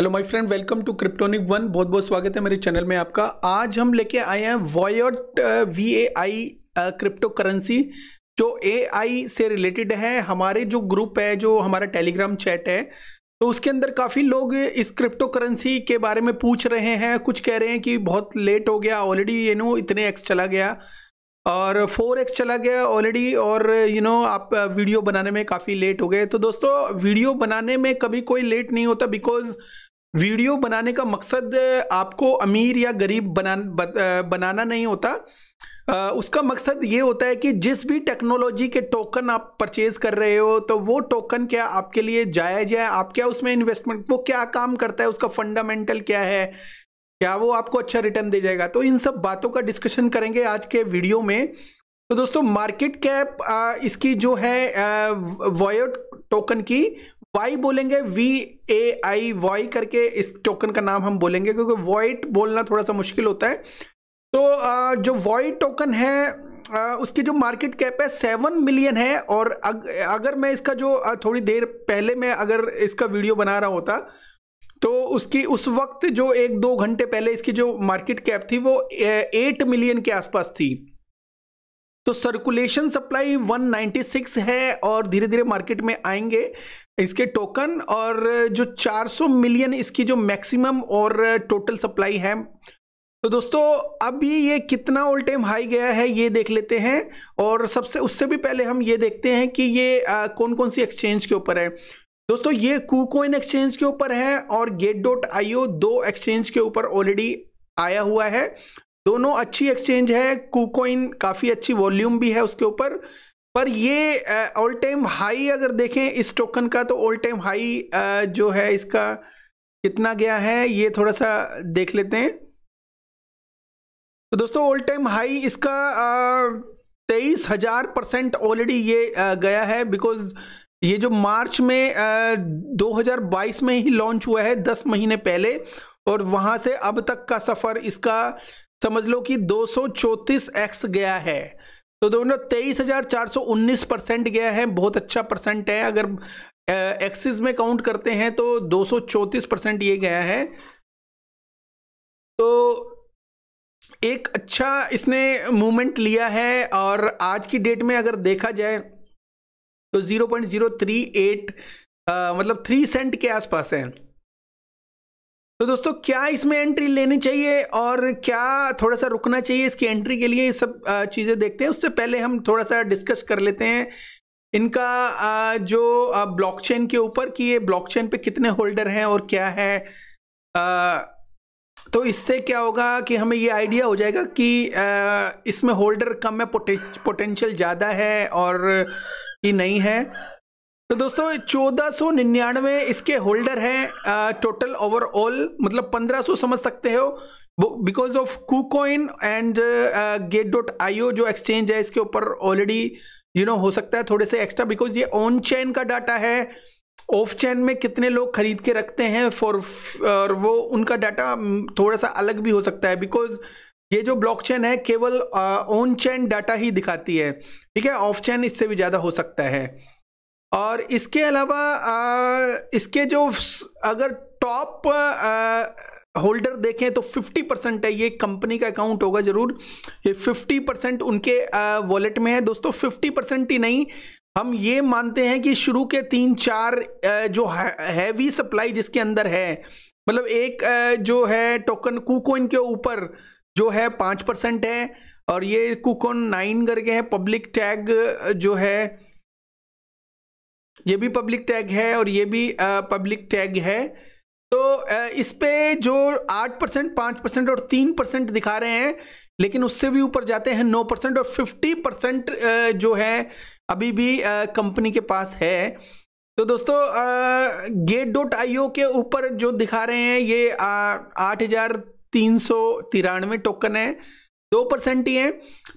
hello my friend welcome to Cryptonic one बहुत बहुत स्वागत है मेरे चैनल में आपका आज हम लेके आए हैं VAIOT V A I crypto currency जो ए आई से रिलेटेड है हमारे जो ग्रुप है जो हमारा टेलीग्राम चैट है तो उसके अंदर काफ़ी लोग इस क्रिप्टो करेंसी के बारे में पूछ रहे हैं कुछ कह रहे हैं कि बहुत लेट हो गया ऑलरेडी यू नो इतने एक्स चला गया और फोर एक्स चला गया ऑलरेडी और यू नो आप वीडियो uh, बनाने में काफ़ी लेट हो गए तो दोस्तों वीडियो बनाने में कभी कोई लेट नहीं होता बिकॉज़ वीडियो बनाने का मकसद आपको अमीर या गरीब बना बनाना नहीं होता उसका मकसद ये होता है कि जिस भी टेक्नोलॉजी के टोकन आप परचेज कर रहे हो तो वो टोकन क्या आपके लिए जायज है आप क्या उसमें इन्वेस्टमेंट वो क्या काम करता है उसका फंडामेंटल क्या है क्या वो आपको अच्छा रिटर्न दे जाएगा तो इन सब बातों का डिस्कशन करेंगे आज के वीडियो में तो दोस्तों मार्केट कैप इसकी जो है वॉयट टोकन की वाई बोलेंगे वी ए आई वाई करके इस टोकन का नाम हम बोलेंगे क्योंकि वॉइट बोलना थोड़ा सा मुश्किल होता है तो जो वॉइट टोकन है उसकी जो मार्केट कैप है सेवन मिलियन है और अग, अगर मैं इसका जो थोड़ी देर पहले मैं अगर इसका वीडियो बना रहा होता तो उसकी उस वक्त जो एक दो घंटे पहले इसकी जो मार्केट कैप थी वो एट मिलियन के आसपास थी तो सर्कुलेशन सप्लाई 196 है और धीरे धीरे मार्केट में आएंगे इसके टोकन और जो 400 मिलियन इसकी जो मैक्सिमम और टोटल सप्लाई है तो दोस्तों अभी ये कितना ऑल टाइम हाई गया है ये देख लेते हैं और सबसे उससे भी पहले हम ये देखते हैं कि ये आ, कौन कौन सी एक्सचेंज के ऊपर है दोस्तों ये कूकोइन एक्सचेंज के ऊपर है और गेट डॉट आईओ दो एक्सचेंज के ऊपर ऑलरेडी आया हुआ है दोनों अच्छी एक्सचेंज है कुकोइन काफ़ी अच्छी वॉल्यूम भी है उसके ऊपर पर ये ऑल टाइम हाई अगर देखें इस टोकन का तो ऑल टाइम हाई जो है इसका कितना गया है ये थोड़ा सा देख लेते हैं तो दोस्तों ऑल टाइम हाई इसका तेईस हज़ार परसेंट ऑलरेडी ये आ, गया है बिकॉज ये जो मार्च में आ, 2022 में ही लॉन्च हुआ है दस महीने पहले और वहाँ से अब तक का सफ़र इसका समझ लो कि दो एक्स गया है तो दोनों तेईस हजार चार सौ उन्नीस परसेंट गया है बहुत अच्छा परसेंट है अगर एक्सिस में काउंट करते हैं तो दो सौ परसेंट ये गया है तो एक अच्छा इसने मूवमेंट लिया है और आज की डेट में अगर देखा जाए तो zero point zero three eight मतलब थ्री सेंट के आसपास है तो दोस्तों क्या इसमें एंट्री लेनी चाहिए और क्या थोड़ा सा रुकना चाहिए इसकी एंट्री के लिए ये सब चीज़ें देखते हैं उससे पहले हम थोड़ा सा डिस्कस कर लेते हैं इनका जो ब्लॉकचेन के ऊपर कि ये ब्लॉकचेन पे कितने होल्डर हैं और क्या है तो इससे क्या होगा कि हमें ये आइडिया हो जाएगा कि इसमें होल्डर कम है पोटेंशियल ज़्यादा है और कि नहीं है तो दोस्तों चौदह सौ निन्यानवे इसके होल्डर हैं टोटल ओवरऑल मतलब पंद्रह सौ समझ सकते हो because of KuCoin and Gate dot IO जो एक्सचेंज है इसके ऊपर ऑलरेडी यू नो हो सकता है थोड़े से एक्स्ट्रा बिकॉज ये ऑन चैन का डाटा है ऑफ चैन में कितने लोग खरीद के रखते हैं फॉर और वो उनका डाटा थोड़ा सा अलग भी हो सकता है बिकॉज ये जो ब्लॉकचेन है केवल ऑन चैन डाटा ही दिखाती है ठीक है ऑफ चैन इससे भी ज़्यादा हो सकता है और इसके अलावा इसके जो अगर टॉप होल्डर देखें तो 50 परसेंट है ये कंपनी का अकाउंट होगा ज़रूर ये 50 परसेंट उनके वॉलेट में है दोस्तों 50 परसेंट ही नहीं हम ये मानते हैं कि शुरू के तीन चार जो हैवी सप्लाई जिसके अंदर है मतलब एक जो है टोकन कुकोइन के ऊपर जो है पाँच परसेंट है और ये कूकोन नाइन करके है पब्लिक टैग जो है ये भी पब्लिक टैग है और ये भी पब्लिक टैग है तो इस पे जो आठ परसेंट पाँच परसेंट और तीन परसेंट दिखा रहे हैं लेकिन उससे भी ऊपर जाते हैं नौ परसेंट और फिफ्टी परसेंट जो है अभी भी कंपनी के पास है तो दोस्तों गेट डॉट आई के ऊपर जो दिखा रहे हैं ये आठ हजार तीन सौ तिरानवे टोकन है दो परसेंट ही है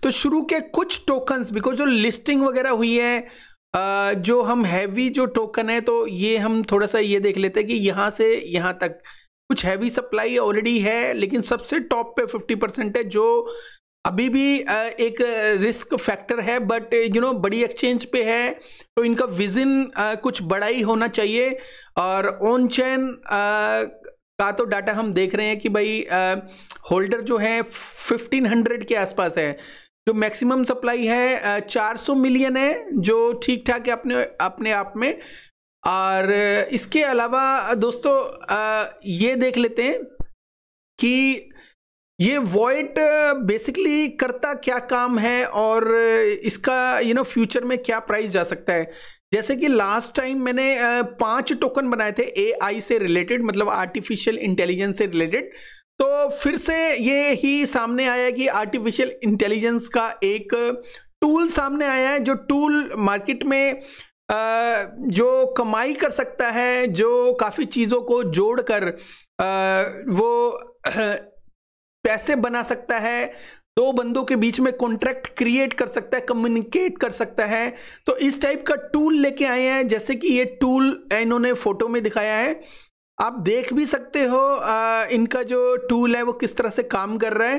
तो शुरू के कुछ टोकन्स बिकॉज जो लिस्टिंग वगैरह हुई है जो हम हैवी जो टोकन है तो ये हम थोड़ा सा ये देख लेते हैं कि यहाँ से यहाँ तक कुछ हैवी सप्लाई ऑलरेडी है लेकिन सबसे टॉप पे 50 परसेंट है जो अभी भी एक रिस्क फैक्टर है बट यू नो बड़ी एक्सचेंज पे है तो इनका विजन कुछ बड़ा ही होना चाहिए और ऑन चैन का तो डाटा हम देख रहे हैं कि भाई होल्डर जो है 1500 के आसपास है जो मैक्सिमम सप्लाई है 400 मिलियन है जो ठीक ठाक है अपने अपने आप में और इसके अलावा दोस्तों ये देख लेते हैं कि ये वॉइट बेसिकली करता क्या काम है और इसका यू नो फ्यूचर में क्या प्राइस जा सकता है जैसे कि लास्ट टाइम मैंने पांच टोकन बनाए थे एआई से रिलेटेड मतलब आर्टिफिशियल इंटेलिजेंस से रिलेटेड तो फिर से ये ही सामने आया कि आर्टिफिशियल इंटेलिजेंस का एक टूल सामने आया है जो टूल मार्केट में जो कमाई कर सकता है जो काफ़ी चीज़ों को जोड़कर वो पैसे बना सकता है दो बंदों के बीच में कॉन्ट्रैक्ट क्रिएट कर सकता है कम्युनिकेट कर सकता है तो इस टाइप का टूल लेके आए हैं जैसे कि ये टूल इन्होंने फोटो में दिखाया है आप देख भी सकते हो आ, इनका जो टूल है वो किस तरह से काम कर रहा है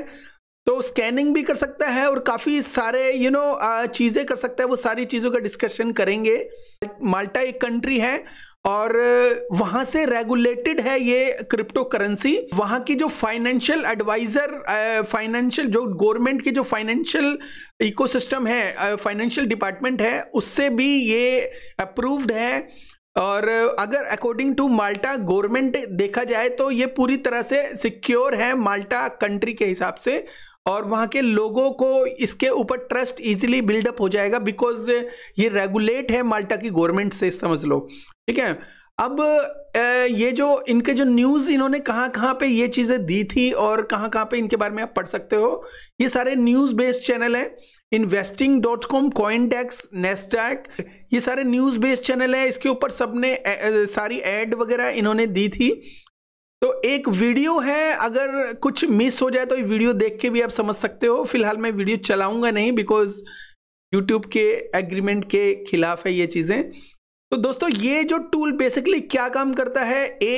तो स्कैनिंग भी कर सकता है और काफ़ी सारे यू नो चीज़ें कर सकता है वो सारी चीज़ों का डिस्कशन करेंगे माल्टा एक कंट्री है और वहाँ से रेगुलेटेड है ये क्रिप्टो करेंसी वहाँ की जो फाइनेंशियल एडवाइज़र फाइनेंशियल जो गवर्नमेंट की जो फाइनेंशियल इकोसिस्टम है फाइनेंशियल डिपार्टमेंट है उससे भी ये अप्रूव्ड है और अगर अकॉर्डिंग टू माल्टा गवर्नमेंट देखा जाए तो ये पूरी तरह से सिक्योर है माल्टा कंट्री के हिसाब से और वहाँ के लोगों को इसके ऊपर ट्रस्ट इजीली बिल्डअप हो जाएगा बिकॉज ये रेगुलेट है माल्टा की गवर्नमेंट से समझ लो ठीक है अब ये जो इनके जो न्यूज़ इन्होंने कहाँ कहाँ पे ये चीज़ें दी थी और कहाँ कहाँ पे इनके बारे में आप पढ़ सकते हो ये सारे न्यूज़ बेस्ड चैनल हैं investing dot com coin tax Nasdaq ये सारे न्यूज़ बेस्ड चैनल है इसके ऊपर सबने सारी एड वगैरह इन्होंने दी थी तो एक वीडियो है अगर कुछ मिस हो जाए तो वीडियो देख के भी आप समझ सकते हो फिलहाल मैं वीडियो चलाऊंगा नहीं बिकॉज यूट्यूब के एग्रीमेंट के खिलाफ है ये चीज़ें तो दोस्तों ये जो टूल बेसिकली क्या काम करता है ए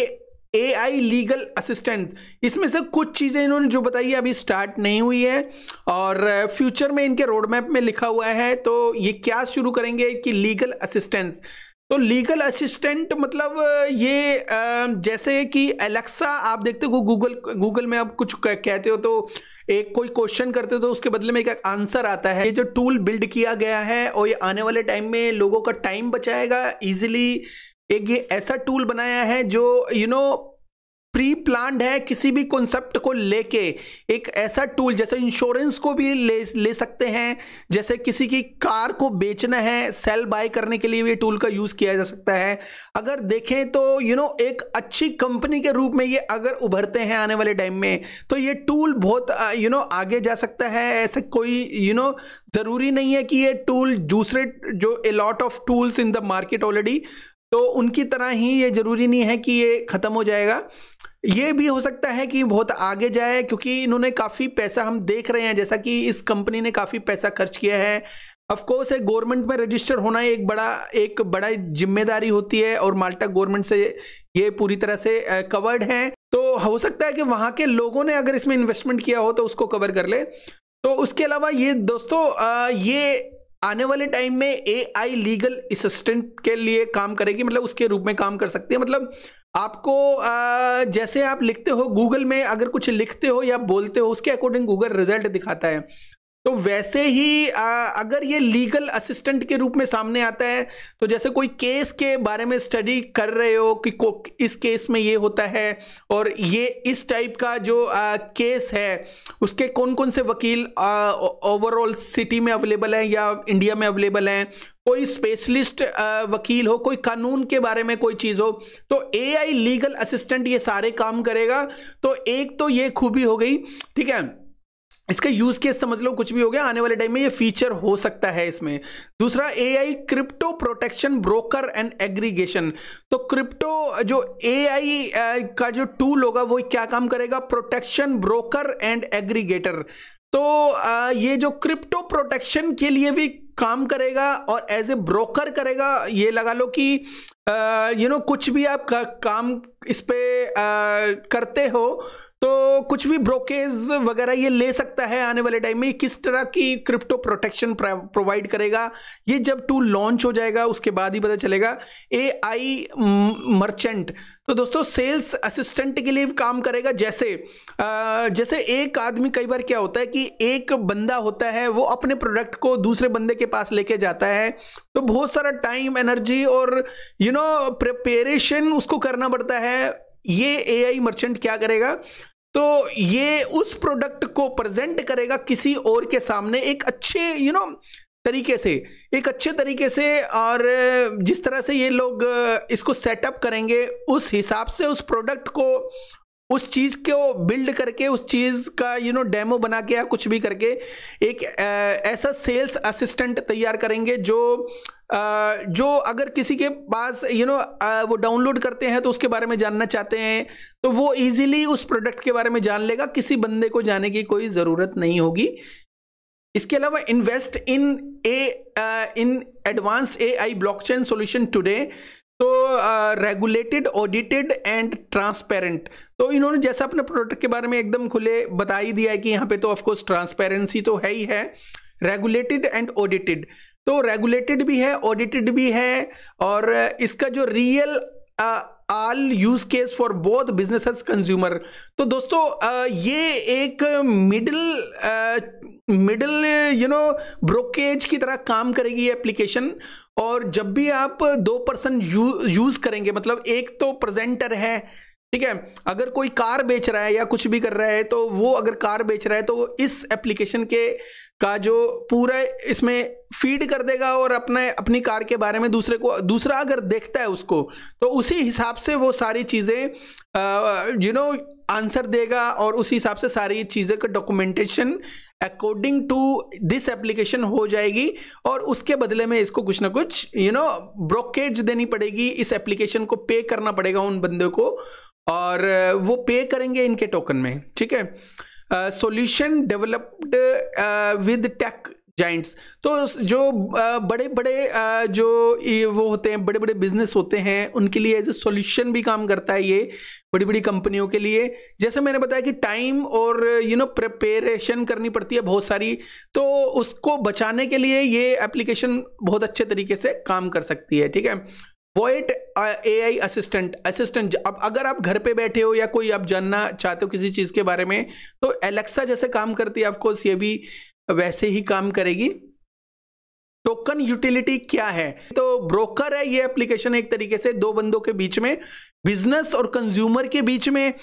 एआई लीगल असिस्टेंट इसमें से कुछ चीज़ें इन्होंने जो बताई है अभी स्टार्ट नहीं हुई है और फ्यूचर में इनके रोड मैप में लिखा हुआ है तो ये क्या शुरू करेंगे कि लीगल असिस्टेंस तो लीगल असिस्टेंट मतलब ये जैसे कि एलेक्सा आप देखते हो गूगल गूगल में आप कुछ कहते हो तो एक कोई क्वेश्चन करते हो तो उसके बदले में एक आंसर आता है ये जो टूल बिल्ड किया गया है और ये आने वाले टाइम में लोगों का टाइम बचाएगा इजीली एक ये ऐसा टूल बनाया है जो यू नो प्री प्लान्ड है किसी भी कॉन्सेप्ट को लेके एक ऐसा टूल जैसे इंश्योरेंस को भी ले ले सकते हैं जैसे किसी की कार को बेचना है सेल बाय करने के लिए भी टूल का यूज़ किया जा सकता है अगर देखें तो यू you नो know, एक अच्छी कंपनी के रूप में ये अगर उभरते हैं आने वाले टाइम में तो ये टूल बहुत यू नो know, आगे जा सकता है ऐसे कोई यू you नो know, ज़रूरी नहीं है कि ये टूल दूसरे जो a lot of tools in the market already तो उनकी तरह ही ये ज़रूरी नहीं है कि ये ख़त्म हो जाएगा ये भी हो सकता है कि बहुत आगे जाए क्योंकि इन्होंने काफ़ी पैसा हम देख रहे हैं जैसा कि इस कंपनी ने काफ़ी पैसा खर्च किया है अफकोर्स है गवर्नमेंट में रजिस्टर होना एक बड़ा एक बड़ा जिम्मेदारी होती है और माल्टा गवर्नमेंट से ये पूरी तरह से कवर्ड है तो हो सकता है कि वहाँ के लोगों ने अगर इसमें इन्वेस्टमेंट किया हो तो उसको कवर कर ले तो उसके अलावा ये दोस्तों ये आने वाले टाइम में एआई लीगल असिस्टेंट के लिए काम करेगी मतलब उसके रूप में काम कर सकती है मतलब आपको जैसे आप लिखते हो गूगल में अगर कुछ लिखते हो या बोलते हो उसके अकॉर्डिंग गूगल रिजल्ट दिखाता है तो वैसे ही आ, अगर ये लीगल असिस्टेंट के रूप में सामने आता है तो जैसे कोई केस के बारे में स्टडी कर रहे हो कि को, इस केस में ये होता है और ये इस टाइप का जो आ, केस है उसके कौन कौन से वकील ओवरऑल सिटी में अवेलेबल हैं या इंडिया में अवेलेबल हैं कोई स्पेशलिस्ट वकील हो कोई कानून के बारे में कोई चीज़ हो तो ए लीगल असिस्टेंट ये सारे काम करेगा तो एक तो ये खूबी हो गई ठीक है इसका यूज केस समझ लो कुछ भी हो गया आने वाले टाइम में ये फीचर हो सकता है इसमें दूसरा AI crypto protection broker and aggregation तो क्रिप्टो जो एआई uh, का जो टूल होगा वो क्या काम करेगा प्रोटेक्शन ब्रोकर एंड एग्रीगेटर तो uh, ये जो क्रिप्टो प्रोटेक्शन के लिए भी काम करेगा और एज ए ब्रोकर करेगा ये लगा लो कि यू uh, नो कुछ भी आप का, काम इस पर करते हो तो कुछ भी ब्रोकेज वगैरह ये ले सकता है आने वाले टाइम में किस तरह की क्रिप्टो प्रोटेक्शन प्रोवाइड करेगा ये जब टू लॉन्च हो जाएगा उसके बाद ही पता चलेगा ए आई मर्चेंट तो दोस्तों सेल्स असिस्टेंट के लिए काम करेगा जैसे आ, जैसे एक आदमी कई बार क्या होता है कि एक बंदा होता है वो अपने प्रोडक्ट को दूसरे बंदे के पास लेके जाता है तो बहुत सारा टाइम एनर्जी और यू नो प्रिपेरेशन उसको करना पड़ता है ये ए आई मर्चेंट क्या करेगा तो ये उस प्रोडक्ट को प्रेजेंट करेगा किसी और के सामने एक अच्छे यू you नो know, तरीके से एक अच्छे तरीके से और जिस तरह से ये लोग इसको सेटअप करेंगे उस हिसाब से उस प्रोडक्ट को उस चीज़ को बिल्ड करके उस चीज़ का यू नो डेमो बना के या कुछ भी करके एक ऐसा सेल्स असिस्टेंट तैयार करेंगे जो जो अगर किसी के पास यू नो वो डाउनलोड करते हैं तो उसके बारे में जानना चाहते हैं तो वो इजीली उस प्रोडक्ट के बारे में जान लेगा किसी बंदे को जाने की कोई ज़रूरत नहीं होगी इसके अलावा invest in a in advance A I blockchain solution today तो रेगुलेटेड ऑडिटेड एंड ट्रांसपेरेंट तो इन्होंने जैसा अपने प्रोडक्ट के बारे में एकदम खुले बता ही दिया है कि यहाँ पे तो ऑफकोर्स ट्रांसपेरेंसी तो है ही है रेगुलेटेड एंड ऑडिटेड तो रेगुलेटेड भी है ऑडिटेड भी है और इसका जो real all use case for both business consumer तो दोस्तों ये एक middle middle you know brokerage की तरह काम करेगी एप्लीकेशन और जब भी आप दो पर्सन यू, यूज करेंगे मतलब एक तो प्रेजेंटर है ठीक है अगर कोई कार बेच रहा है या कुछ भी कर रहा है तो वो अगर कार बेच रहा है तो इस एप्लीकेशन के का जो पूरा इसमें फीड कर देगा और अपने अपनी कार के बारे में दूसरे को दूसरा अगर देखता है उसको तो उसी हिसाब से वो सारी चीज़ें यू नो आंसर देगा और उसी हिसाब से सारी चीज़ें का documentation according to this application हो जाएगी और उसके बदले में इसको कुछ ना कुछ यू नो ब्रोकेज देनी पड़ेगी इस एप्लीकेशन को पे करना पड़ेगा उन बंदे को और uh, वो पे करेंगे इनके टोकन में ठीक है solution developed with tech giants तो जो बड़े बड़े जो वो होते हैं बड़े बड़े बिजनेस होते हैं उनके लिए एज ए सोल्यूशन भी काम करता है ये बड़ी बड़ी कंपनियों के लिए जैसे मैंने बताया कि टाइम और यू नो प्रिपेरेशन करनी पड़ती है बहुत सारी तो उसको बचाने के लिए ये एप्लीकेशन बहुत अच्छे तरीके से काम कर सकती है ठीक है VAIOT A I assistant assistant अब अगर आप घर पे बैठे हो या कोई आप जानना चाहते हो किसी चीज़ के बारे में तो एलेक्सा जैसे काम करती है ऑफकोर्स ये भी वैसे ही काम करेगी टोकन यूटिलिटी क्या है तो ब्रोकर है ये एप्लीकेशन एक तरीके से दो बंदों के बीच में बिजनेस और कंज्यूमर के बीच में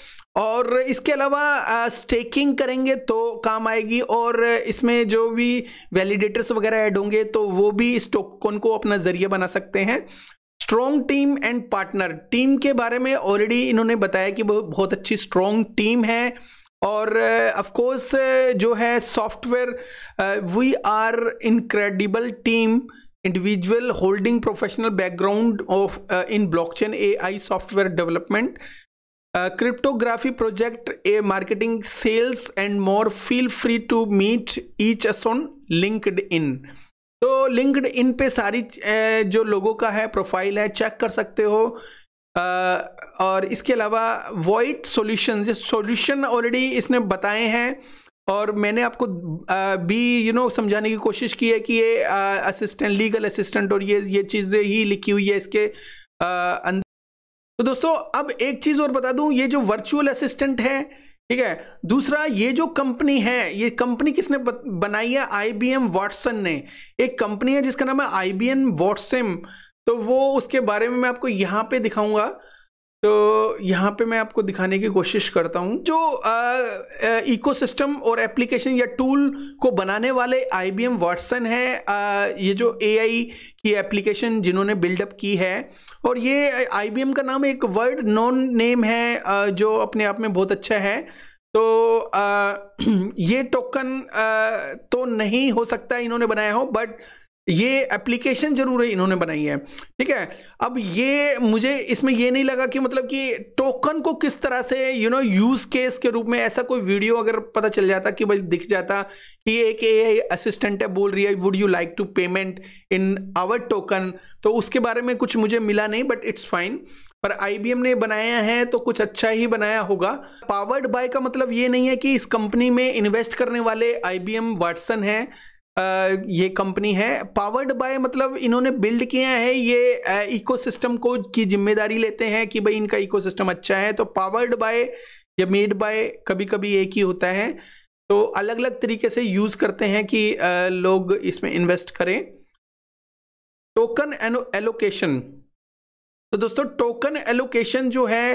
और इसके अलावा स्टेकिंग करेंगे तो काम आएगी और इसमें जो भी वैलिडेटर्स वगैरह ऐड होंगे तो वो भी इस टोकन को अपना जरिया बना सकते हैं strong team and partner team के बारे में ऑलरेडी इन्होंने बताया कि बहुत अच्छी स्ट्रॉन्ग टीम है और ऑफ uh, कोर्स uh, जो है software we are incredible team individual holding professional background of in blockchain AI software development cryptography project a marketing sales and more feel free to meet each us on LinkedIn तो LinkedIn इन पे सारी uh, जो लोगों का है profile है check कर सकते हो और इसके अलावा वाइट सोल्यूशन जो ऑलरेडी इसने बताए हैं और मैंने आपको भी यू नो समझाने की कोशिश की है कि ये असिस्टेंट लीगल असिस्टेंट और ये ये चीज़ें ही लिखी हुई है इसके अंदर तो दोस्तों अब एक चीज़ और बता दूं ये जो वर्चुअल असिस्टेंट है ठीक है दूसरा ये जो कंपनी है ये कंपनी किसने बनाई है आई बी ने एक कंपनी है जिसका नाम है आईबीएम वॉटसम तो वो उसके बारे में मैं आपको यहाँ पे दिखाऊंगा तो यहाँ पे मैं आपको दिखाने की कोशिश करता हूँ जो इकोसिस्टम और एप्लीकेशन या टूल को बनाने वाले आई बी एम वाटसन है आ, ये जो ए आई की एप्लीकेशन जिन्होंने बिल्डअप की है और ये आई बी एम का नाम एक वर्ड नॉन नेम है आ, जो अपने आप में बहुत अच्छा है तो आ, ये टोकन आ, तो नहीं हो सकता इन्होंने बनाया हो बट ये एप्लीकेशन जरूर है इन्होंने बनाई है ठीक है अब ये मुझे इसमें ये नहीं लगा कि मतलब कि टोकन को किस तरह से यू नो यूज केस के रूप में ऐसा कोई वीडियो अगर पता चल जाता कि भाई दिख जाता कि एक ए असिस्टेंट है बोल रही है would you like to payment in our token तो उसके बारे में कुछ मुझे मिला नहीं बट इट्स फाइन पर आई ने बनाया है तो कुछ अच्छा ही बनाया होगा पावर्ड बाय का मतलब ये नहीं है कि इस कंपनी में इन्वेस्ट करने वाले आई बी एम वाटसन है ये कंपनी है पावर्ड बाय मतलब इन्होंने बिल्ड किया है ये इकोसिस्टम को की जिम्मेदारी लेते हैं कि भाई इनका इकोसिस्टम अच्छा है तो पावर्ड बाय या मेड बाय कभी कभी एक ही होता है तो अलग अलग तरीके से यूज़ करते हैं कि लोग इसमें इन्वेस्ट करें टोकन एलोकेशन तो दोस्तों टोकन एलोकेशन जो है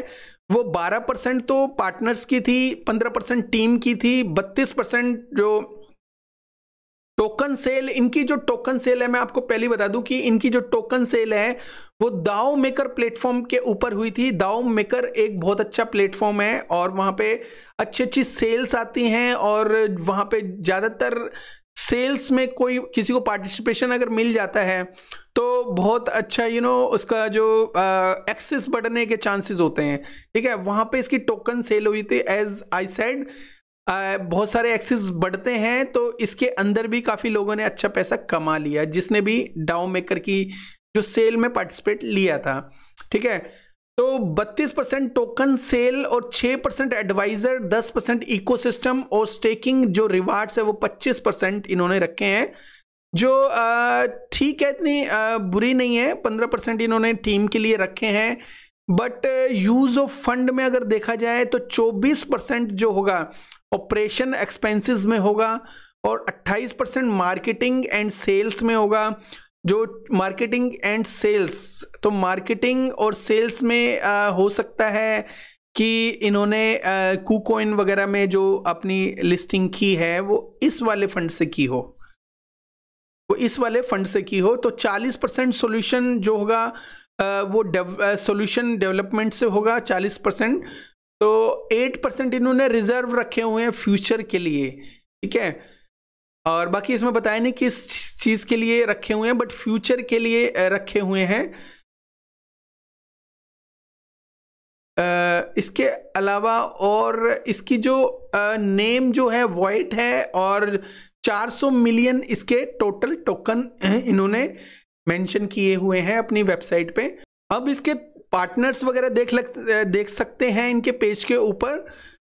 वो 12 परसेंट तो पार्टनर्स की थी 15 परसेंट टीम की थी 32 परसेंट जो टोकन सेल इनकी जो टोकन सेल है मैं आपको पहले बता दूं कि इनकी जो टोकन सेल है वो दाओ मेकर प्लेटफॉर्म के ऊपर हुई थी दाओ मेकर एक बहुत अच्छा प्लेटफॉर्म है और वहाँ पे अच्छी अच्छी सेल्स आती हैं और वहाँ पे ज़्यादातर सेल्स में कोई किसी को पार्टिसिपेशन अगर मिल जाता है तो बहुत अच्छा यू you नो know, उसका जो एक्सेस बढ़ने के चांसेस होते हैं ठीक है वहाँ पे इसकी टोकन सेल हुई थी एज आई सेड बहुत सारे एक्सेस बढ़ते हैं तो इसके अंदर भी काफ़ी लोगों ने अच्छा पैसा कमा लिया जिसने भी डाउ मेकर की जो सेल में पार्टिसिपेट लिया था ठीक है तो 32 परसेंट टोकन सेल और 6 परसेंट एडवाइजर 10 परसेंट इको और स्टेकिंग जो रिवार्ड्स है वो 25 परसेंट इन्होंने रखे हैं जो ठीक है इतनी बुरी नहीं है 15 परसेंट इन्होंने टीम के लिए रखे हैं बट यूज ऑफ फंड में अगर देखा जाए तो 24 परसेंट जो होगा ऑपरेशन एक्सपेंसेस में होगा और 28 परसेंट मार्केटिंग एंड सेल्स में होगा जो मार्केटिंग एंड सेल्स तो मार्केटिंग और सेल्स में आ, uh, हो सकता है कि इन्होंने कूकोइन uh, वगैरह में जो अपनी लिस्टिंग की है वो इस वाले फंड से की हो वो इस वाले फंड से की हो तो 40 परसेंट सोल्यूशन जो होगा वो सॉल्यूशन डेवलपमेंट से होगा चालीस परसेंट तो एट परसेंट इन्होंने रिजर्व रखे हुए हैं फ्यूचर के लिए ठीक है और बाकी इसमें बताया नहीं किस चीज़ के लिए रखे हुए हैं बट फ्यूचर के लिए रखे हुए हैं इसके अलावा और इसकी जो नेम जो है वाइट है और 400 मिलियन इसके टोटल टोकन इन्होंने मेंशन किए हुए हैं अपनी वेबसाइट पे अब इसके पार्टनर्स वगैरह देख लग, देख सकते हैं इनके पेज के ऊपर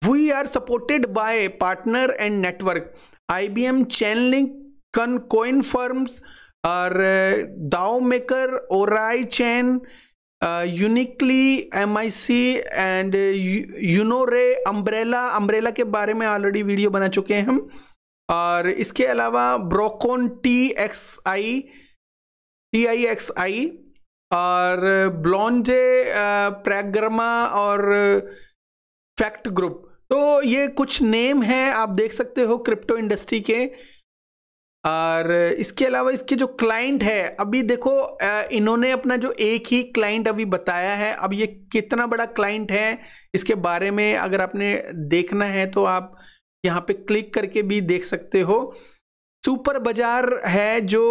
we are supported by partner and network I B M Chainlink con coin firms और DAO Maker Oraichain Unicly M I C and Unore umbrella umbrella के बारे में ऑलरेडी वीडियो बना चुके हैं हम और इसके अलावा ब्रोकोन T X I T I X I और ब्लॉन्जे प्रैग्रमा uh, और फैक्ट ग्रुप तो ये कुछ नेम हैं आप देख सकते हो क्रिप्टो इंडस्ट्री के और इसके अलावा इसके जो क्लाइंट है अभी देखो uh, इन्होंने अपना जो एक ही क्लाइंट अभी बताया है अब ये कितना बड़ा क्लाइंट है इसके बारे में अगर आपने देखना है तो आप यहाँ पे क्लिक करके भी देख सकते हो सुपर बाजार है जो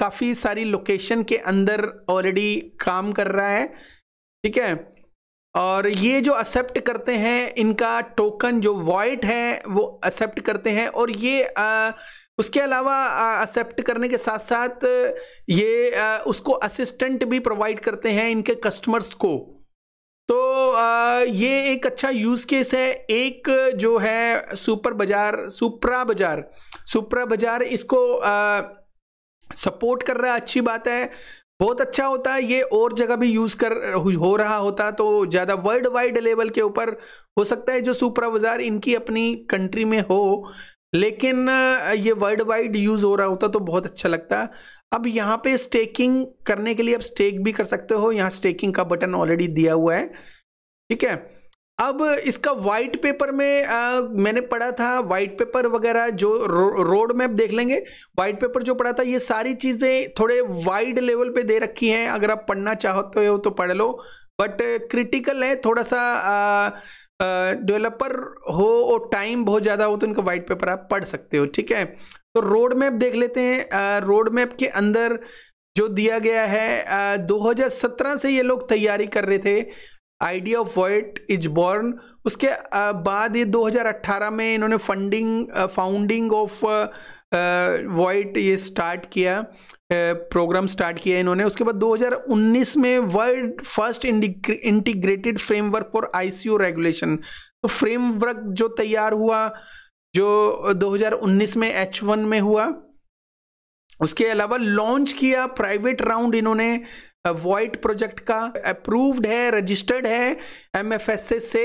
काफ़ी सारी लोकेशन के अंदर ऑलरेडी काम कर रहा है ठीक है और ये जो एक्सेप्ट करते हैं इनका टोकन जो वॉइट है वो एक्सेप्ट करते हैं और ये आ, उसके अलावा एक्सेप्ट करने के साथ साथ ये आ, उसको असिस्टेंट भी प्रोवाइड करते हैं इनके कस्टमर्स को तो आ, ये एक अच्छा यूज केस है एक जो है सुपर बाजार सुप्रा बाजार सुप्रा बाजार इसको सपोर्ट कर रहा है अच्छी बात है बहुत अच्छा होता है ये और जगह भी यूज़ कर हो रहा होता तो ज़्यादा वर्ल्ड वाइड लेवल के ऊपर हो सकता है जो सुपरा बाज़ार इनकी अपनी कंट्री में हो लेकिन ये वर्ल्ड वाइड यूज़ हो रहा होता तो बहुत अच्छा लगता है अब यहाँ पे स्टेकिंग करने के लिए आप स्टेक भी कर सकते हो यहाँ स्टेकिंग का बटन ऑलरेडी दिया हुआ है ठीक है अब इसका वाइट पेपर में आ, मैंने पढ़ा था वाइट पेपर वगैरह जो रो, रोड मैप देख लेंगे वाइट पेपर जो पढ़ा था ये सारी चीज़ें थोड़े वाइड लेवल पे दे रखी हैं अगर आप पढ़ना चाहते हो तो पढ़ लो बट क्रिटिकल है थोड़ा सा डेवलपर हो और टाइम बहुत ज़्यादा हो तो इनका वाइट पेपर आप पढ़ सकते हो ठीक है तो रोड मैप देख लेते हैं रोड मैप के अंदर जो दिया गया है 2017 से ये लोग तैयारी कर रहे थे idea of VAIOT is born उसके बाद ये 2018 में इन्होंने फंडिंग फाउंडिंग ऑफ वाइट ये स्टार्ट किया प्रोग्राम स्टार्ट किया इन्होंने उसके बाद 2019 में world first integrated framework for ICU regulation तो फ्रेमवर्क जो तैयार हुआ जो 2019 में एच वन में हुआ उसके अलावा लॉन्च किया प्राइवेट राउंड इन्होंने वाइट प्रोजेक्ट का अप्रूव्ड है रजिस्टर्ड है एम से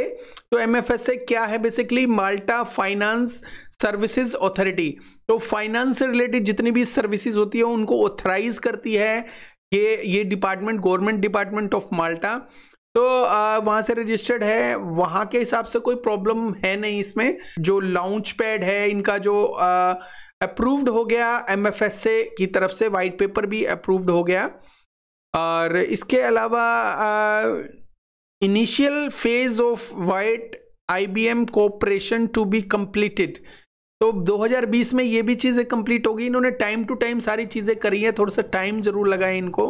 तो एम क्या है basically Malta finance services authority तो फाइनेंस से रिलेटेड जितनी भी सर्विसेज होती है उनको ऑथराइज करती है ये ये department government department of Malta तो वहाँ से रजिस्टर्ड है वहाँ के हिसाब से कोई प्रॉब्लम है नहीं इसमें जो लॉन्च पैड है इनका जो अप्रूव्ड हो गया एम एफ एस की तरफ से वाइट पेपर भी अप्रूव्ड हो गया और इसके अलावा initial phase of VAIOT I B M cooperation to be completed तो 2020 में ये भी चीज़ें कंप्लीट होगी इन्होंने टाइम टू टाइम सारी चीज़ें करी हैं थोड़ा सा टाइम ज़रूर लगा है इनको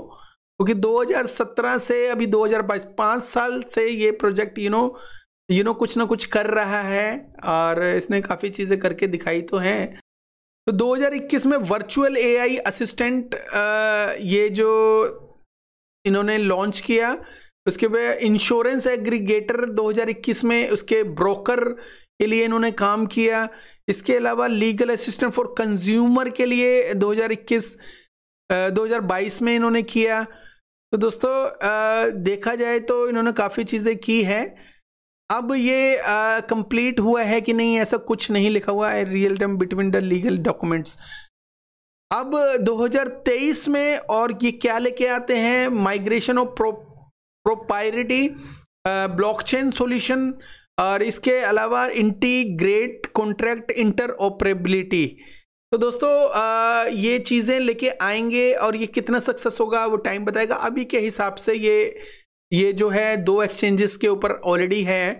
क्योंकि 2017 से अभी 2022 पाँच साल से ये project you know you know कुछ ना कुछ कर रहा है और इसने काफ़ी चीज़ें करके दिखाई तो हैं तो 2021 में वर्चुअल एआई असिस्टेंट ये जो इन्होंने लॉन्च किया उसके बाद इंश्योरेंस एग्रीगेटर 2021 में उसके ब्रोकर के लिए इन्होंने काम किया इसके अलावा लीगल असिस्टेंट फॉर कंज्यूमर के लिए 2021 2022 में इन्होंने किया तो दोस्तों देखा जाए तो इन्होंने काफ़ी चीज़ें की हैं अब ये कंप्लीट हुआ है कि नहीं ऐसा कुछ नहीं लिखा हुआ है real time between the legal documents अब 2023 में और ये क्या लेके आते हैं migration of pro proprietary blockchain solution और इसके अलावा इंटीग्रेट कॉन्ट्रैक्ट इंटर ऑपरेबिलिटी तो दोस्तों आ, ये चीज़ें लेके आएंगे और ये कितना सक्सेस होगा वो टाइम बताएगा अभी के हिसाब से ये ये जो है दो एक्सचेंजेस के ऊपर ऑलरेडी है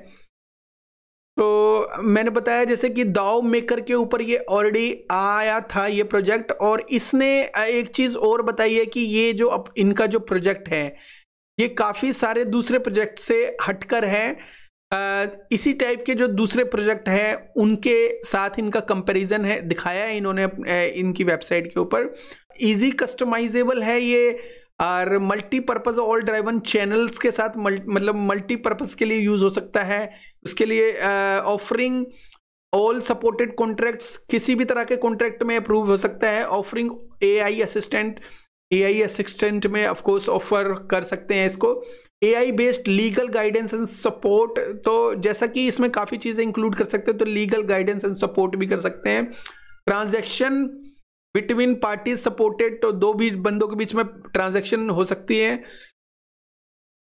तो मैंने बताया जैसे कि दाव मेकर के ऊपर ये ऑलरेडी आया था ये प्रोजेक्ट और इसने एक चीज़ और बताई है कि ये जो अब इनका जो प्रोजेक्ट है ये काफ़ी सारे दूसरे प्रोजेक्ट से हटकर है इसी टाइप के जो दूसरे प्रोजेक्ट हैं उनके साथ इनका कंपैरिजन है दिखाया है इन्होंने इनकी वेबसाइट के ऊपर इजी कस्टमाइजेबल है ये और मल्टीपर्पज़ ऑल ड्राइवन चैनल्स के साथ मल्ट मतलब मल्टीपर्पज़ के लिए यूज़ हो सकता है उसके लिए ऑफरिंग ऑल सपोर्टेड कॉन्ट्रैक्ट्स किसी भी तरह के कॉन्ट्रैक्ट में अप्रूव हो सकता है offering AI assistant AI assistant में ऑफ कोर्स ऑफर कर सकते हैं इसको A I based legal guidance and support तो जैसा कि इसमें काफ़ी चीज़ें इंक्लूड कर सकते हैं तो लीगल गाइडेंस एंड सपोर्ट भी कर सकते हैं ट्रांजेक्शन बिटवीन पार्टी सपोर्टेड तो दो भी बंदों के बीच में ट्रांजेक्शन हो सकती है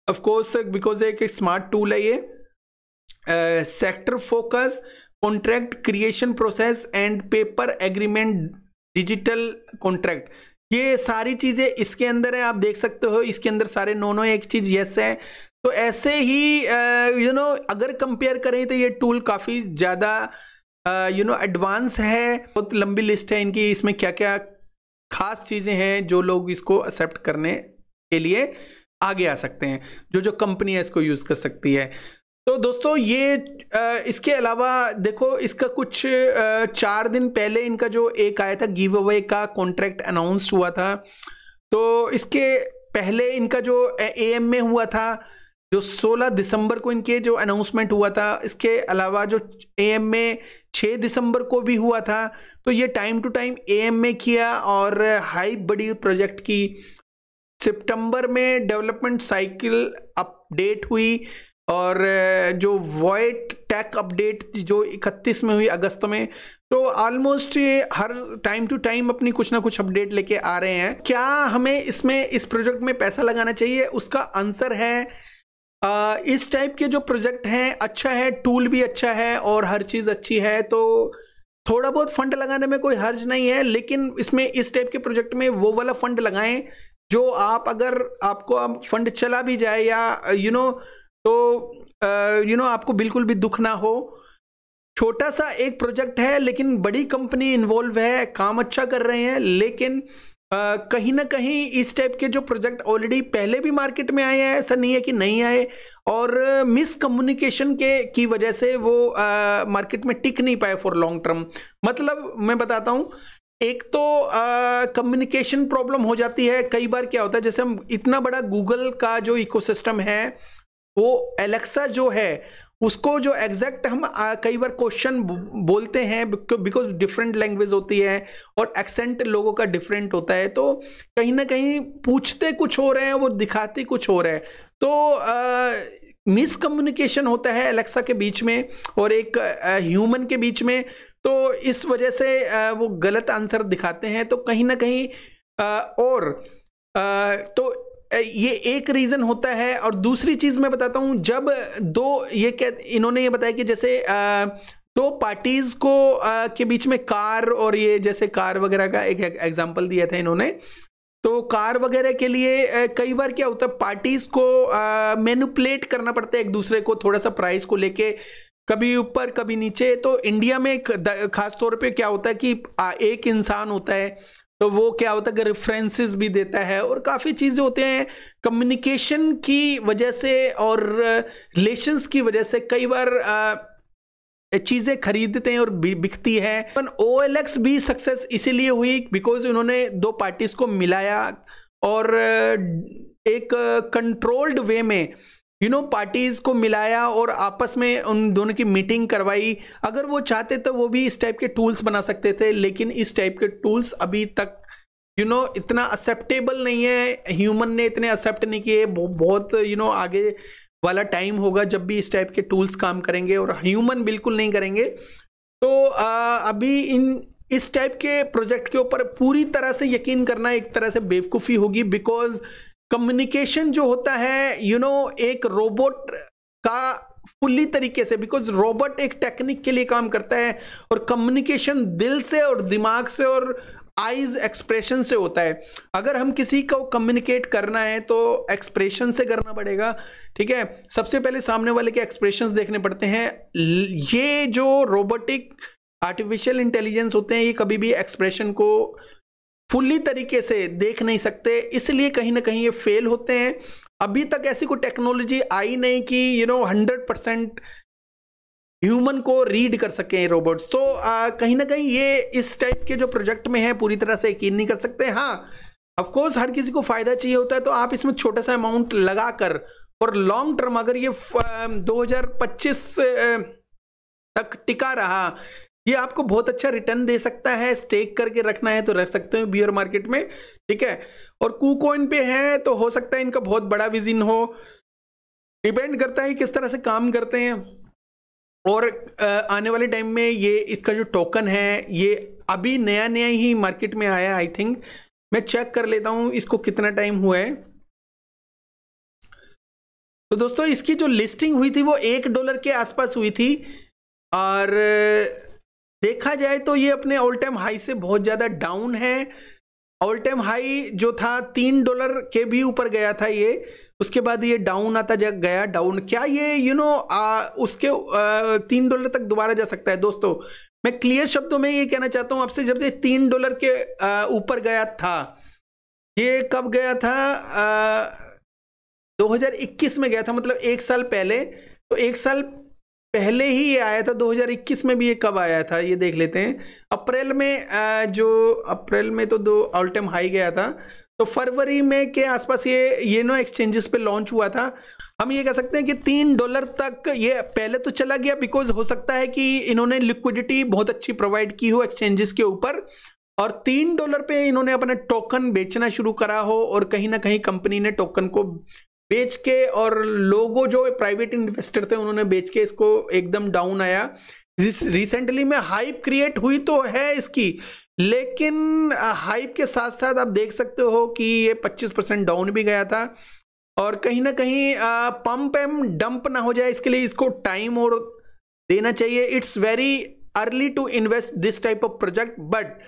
ऑफकोर्स बिकॉज एक स्मार्ट टूल है ये sector focus contract creation process and paper agreement digital contract ये सारी चीज़ें इसके अंदर है आप देख सकते हो इसके अंदर सारे नो नो एक चीज़ यस है तो ऐसे ही यू नो अगर कंपेयर करें तो ये टूल काफ़ी ज़्यादा यू नो एडवांस है बहुत लंबी लिस्ट है इनकी इसमें क्या क्या खास चीज़ें हैं जो लोग इसको एक्सेप्ट करने के लिए आगे आ सकते हैं जो जो कंपनी है इसको यूज़ कर सकती है तो दोस्तों ये इसके अलावा देखो इसका कुछ चार दिन पहले इनका जो एक आया था गिव अवे का कॉन्ट्रैक्ट अनाउंस हुआ था तो इसके पहले इनका जो ए एम में हुआ था जो 16 दिसंबर को इनके जो अनाउंसमेंट हुआ था इसके अलावा जो ए एम में 6 दिसंबर को भी हुआ था तो ये time to time A M में किया और हाई बड़ी प्रोजेक्ट की सितंबर में डेवलपमेंट साइकिल अपडेट हुई और जो वॉइट टैक अपडेट जो 31 में हुई अगस्त में तो ऑलमोस्ट हर टाइम टू टाइम अपनी कुछ ना कुछ अपडेट लेके आ रहे हैं क्या हमें इसमें इस प्रोजेक्ट में पैसा लगाना चाहिए उसका आंसर है आ, इस टाइप के जो प्रोजेक्ट हैं अच्छा है टूल भी अच्छा है और हर चीज़ अच्छी है तो थोड़ा बहुत फंड लगाने में कोई हर्ज नहीं है लेकिन इसमें इस टाइप के प्रोजेक्ट में वो वाला फंड लगाएं जो आप अगर आपको आप फंड चला भी जाए या यू you नो know, तो यू नो आपको बिल्कुल भी दुख ना हो छोटा सा एक प्रोजेक्ट है लेकिन बड़ी कंपनी इन्वॉल्व है काम अच्छा कर रहे हैं लेकिन Uh, कहीं ना कहीं इस टाइप के जो प्रोजेक्ट ऑलरेडी पहले भी मार्केट में आए हैं ऐसा नहीं है कि नहीं आए और मिस uh, कम्युनिकेशन के की वजह से वो मार्केट uh, में टिक नहीं पाए फॉर लॉन्ग टर्म मतलब मैं बताता हूँ एक तो कम्युनिकेशन प्रॉब्लम हो जाती है कई बार क्या होता है जैसे हम इतना बड़ा गूगल का जो इकोसिस्टम है वो एलेक्सा जो है उसको जो एग्जैक्ट हम कई बार क्वेश्चन बोलते हैं बिकॉज डिफरेंट लैंग्वेज होती है और एक्सेंट लोगों का डिफरेंट होता है तो कहीं ना कहीं पूछते कुछ हो रहे हैं वो दिखाते कुछ हो रहे हैं तो मिसकम्युनिकेशन होता है एलेक्सा के बीच में और एक ह्यूमन के बीच में तो इस वजह से आ, वो गलत आंसर दिखाते हैं तो कहीं ना कहीं आ, और आ, तो ये एक रीज़न होता है और दूसरी चीज़ मैं बताता हूँ जब दो ये कह इन्होंने ये बताया कि जैसे आ, दो पार्टीज़ को आ, के बीच में कार और ये जैसे कार वगैरह का एक एग्जाम्पल दिया था इन्होंने तो कार वगैरह के लिए कई बार क्या होता है पार्टीज़ को मैनुपलेट करना पड़ता है एक दूसरे को थोड़ा सा प्राइस को लेके कभी ऊपर कभी नीचे तो इंडिया में खास तौर पे क्या होता है कि एक इंसान होता है तो वो क्या होता है कि रेफरेंसेस भी देता है और काफ़ी चीज़ें होते हैं कम्युनिकेशन की वजह से और रिलेशंस uh, की वजह से कई बार uh, चीज़ें खरीदते हैं और बिकती है पर ओ भी सक्सेस इसीलिए हुई बिकॉज उन्होंने दो पार्टीज़ को मिलाया और uh, एक कंट्रोल्ड वे में यू नो पार्टीज़ को मिलाया और आपस में उन दोनों की मीटिंग करवाई अगर वो चाहते तो वो भी इस टाइप के टूल्स बना सकते थे लेकिन इस टाइप के टूल्स अभी तक यू you नो know, इतना एक्सेप्टेबल नहीं है ह्यूमन ने इतने एक्सेप्ट नहीं किए बहुत यू you नो know, आगे वाला टाइम होगा जब भी इस टाइप के टूल्स काम करेंगे और ह्यूमन बिल्कुल नहीं करेंगे तो आ, अभी इन इस टाइप के प्रोजेक्ट के ऊपर पूरी तरह से यकीन करना एक तरह से बेवकूफ़ी होगी बिकॉज कम्युनिकेशन जो होता है यू you नो know, एक रोबोट का फुल्ली तरीके से बिकॉज रोबोट एक टेक्निक के लिए काम करता है और कम्युनिकेशन दिल से और दिमाग से और आइज एक्सप्रेशन से होता है अगर हम किसी को कम्युनिकेट करना है तो एक्सप्रेशन से करना पड़ेगा ठीक है सबसे पहले सामने वाले के एक्सप्रेशन देखने पड़ते हैं ये जो रोबोटिक आर्टिफिशियल इंटेलिजेंस होते हैं ये कभी भी एक्सप्रेशन को फुल्ली तरीके से देख नहीं सकते इसलिए कहीं ना कहीं ये फेल होते हैं अभी तक ऐसी कोई टेक्नोलॉजी आई नहीं कि you know hundred percent human को रीड कर सकें रोबोट्स तो आ, कहीं ना कहीं ये इस टाइप के जो प्रोजेक्ट में है पूरी तरह से यकीन नहीं कर सकते हाँ ऑफकोर्स हर किसी को फायदा चाहिए होता है तो आप इसमें छोटा सा अमाउंट लगा कर और लॉन्ग टर्म अगर ये दो तक टिका रहा ये आपको बहुत अच्छा रिटर्न दे सकता है स्टेक करके रखना है तो रख सकते हो बियर मार्केट में ठीक है और कू पे है तो हो सकता है इनका बहुत बड़ा विजिन हो डिपेंड करता है किस तरह से काम करते हैं और आने वाले टाइम में ये इसका जो टोकन है ये अभी नया नया ही मार्केट में आया आई थिंक मैं चेक कर लेता हूँ इसको कितना टाइम हुआ है तो दोस्तों इसकी जो लिस्टिंग हुई थी वो एक डॉलर के आसपास हुई थी और देखा जाए तो ये अपने ऑल टाइम हाई से बहुत ज़्यादा डाउन है ऑल टाइम हाई जो था तीन डॉलर के भी ऊपर गया था ये उसके बाद ये डाउन आता जा गया डाउन क्या ये यू you नो know, उसके आ, तीन डॉलर तक दोबारा जा सकता है दोस्तों मैं क्लियर शब्दों में ये कहना चाहता हूँ आपसे जब ये तीन डॉलर के ऊपर गया था ये कब गया था आ, 2021 में गया था मतलब एक साल पहले तो एक साल पहले ही ये आया था 2021 में भी ये कब आया था ये देख लेते हैं अप्रैल में जो अप्रैल में तो दो ऑल टाइम हाई गया था तो फरवरी में के आसपास ये ये नो एक्सचेंजेस पे लॉन्च हुआ था हम ये कह सकते हैं कि तीन डॉलर तक ये पहले तो चला गया बिकॉज हो सकता है कि इन्होंने लिक्विडिटी बहुत अच्छी प्रोवाइड की हो एक्सचेंजेस के ऊपर और तीन डॉलर पे इन्होंने अपने टोकन बेचना शुरू करा हो और कहीं ना कहीं कंपनी ने टोकन को बेच के और लोगों जो प्राइवेट इन्वेस्टर थे उन्होंने बेच के इसको एकदम डाउन आया रिसेंटली में हाइप क्रिएट हुई तो है इसकी लेकिन हाइप के साथ साथ आप देख सकते हो कि ये 25 परसेंट डाउन भी गया था और कहीं ना कहीं पंप एम डंप ना हो जाए इसके लिए इसको टाइम और देना चाहिए it's very early to invest this type of project but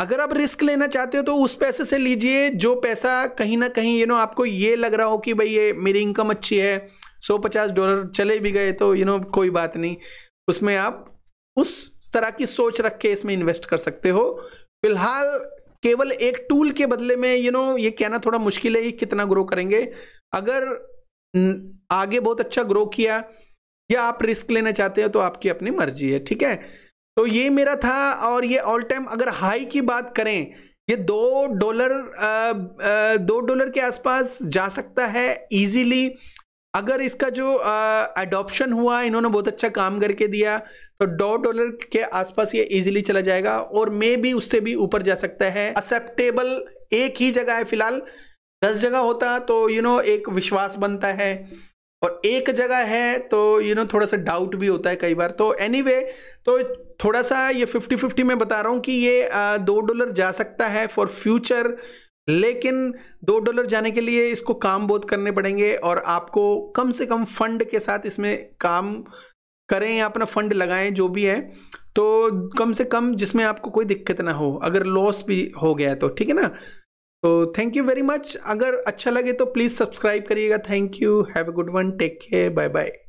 अगर आप रिस्क लेना चाहते हो तो उस पैसे से लीजिए जो पैसा कहीं ना कहीं यू नो आपको ये लग रहा हो कि भाई ये मेरी इनकम अच्छी है सौ पचास डॉलर चले भी गए तो यू नो कोई बात नहीं उसमें आप उस तरह की सोच रख के इसमें इन्वेस्ट कर सकते हो फिलहाल केवल एक टूल के बदले में यू नो ये कहना थोड़ा मुश्किल है कि कितना ग्रो करेंगे अगर आगे बहुत अच्छा ग्रो किया या आप रिस्क लेना चाहते हो तो आपकी अपनी मर्जी है ठीक है तो ये मेरा था और ये ऑल टाइम अगर हाई की बात करें ये दो डॉलर दो डॉलर के आसपास जा सकता है इजीली अगर इसका जो अडॉप्शन हुआ इन्होंने बहुत अच्छा काम करके दिया तो दो डॉलर के आसपास ये इजीली चला जाएगा और मे भी उससे भी ऊपर जा सकता है एक्सेप्टेबल एक ही जगह है फिलहाल दस जगह होता तो यू you नो know, एक विश्वास बनता है और एक जगह है तो यू नो थोड़ा सा डाउट भी होता है कई बार तो एनी anyway, तो थोड़ा सा ये फिफ्टी फिफ्टी में बता रहा हूँ कि ये दो डॉलर जा सकता है फॉर फ्यूचर लेकिन दो डॉलर जाने के लिए इसको काम बहुत करने पड़ेंगे और आपको कम से कम फंड के साथ इसमें काम करें या अपना फंड लगाएं जो भी है तो कम से कम जिसमें आपको कोई दिक्कत ना हो अगर लॉस भी हो गया तो ठीक है ना तो थैंक यू वेरी मच अगर अच्छा लगे तो प्लीज़ सब्सक्राइब करिएगा thank you have a good one take care bye bye